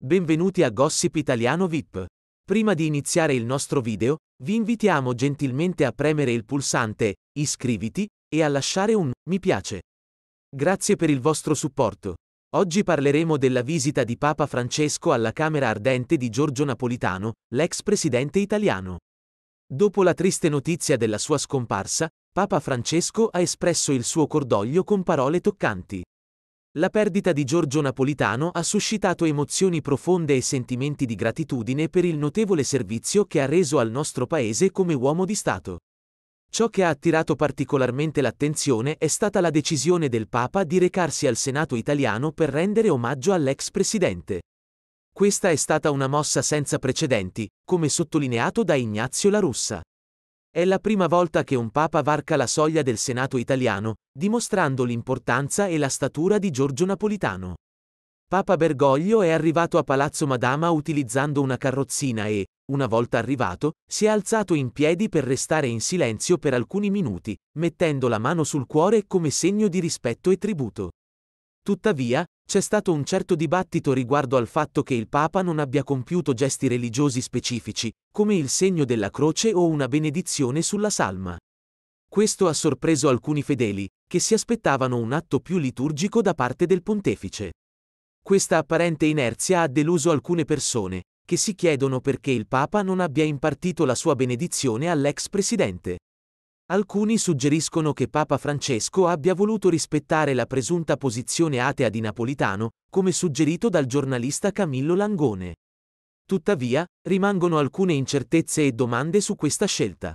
Benvenuti a Gossip Italiano VIP. Prima di iniziare il nostro video, vi invitiamo gentilmente a premere il pulsante iscriviti e a lasciare un mi piace. Grazie per il vostro supporto. Oggi parleremo della visita di Papa Francesco alla Camera Ardente di Giorgio Napolitano, l'ex presidente italiano. Dopo la triste notizia della sua scomparsa, Papa Francesco ha espresso il suo cordoglio con parole toccanti. La perdita di Giorgio Napolitano ha suscitato emozioni profonde e sentimenti di gratitudine per il notevole servizio che ha reso al nostro Paese come uomo di Stato. Ciò che ha attirato particolarmente l'attenzione è stata la decisione del Papa di recarsi al Senato italiano per rendere omaggio all'ex presidente. Questa è stata una mossa senza precedenti, come sottolineato da Ignazio La Russa. È la prima volta che un papa varca la soglia del Senato italiano, dimostrando l'importanza e la statura di Giorgio Napolitano. Papa Bergoglio è arrivato a Palazzo Madama utilizzando una carrozzina e, una volta arrivato, si è alzato in piedi per restare in silenzio per alcuni minuti, mettendo la mano sul cuore come segno di rispetto e tributo. Tuttavia, c'è stato un certo dibattito riguardo al fatto che il Papa non abbia compiuto gesti religiosi specifici, come il segno della croce o una benedizione sulla salma. Questo ha sorpreso alcuni fedeli, che si aspettavano un atto più liturgico da parte del pontefice. Questa apparente inerzia ha deluso alcune persone, che si chiedono perché il Papa non abbia impartito la sua benedizione all'ex presidente. Alcuni suggeriscono che Papa Francesco abbia voluto rispettare la presunta posizione atea di Napolitano, come suggerito dal giornalista Camillo Langone. Tuttavia, rimangono alcune incertezze e domande su questa scelta.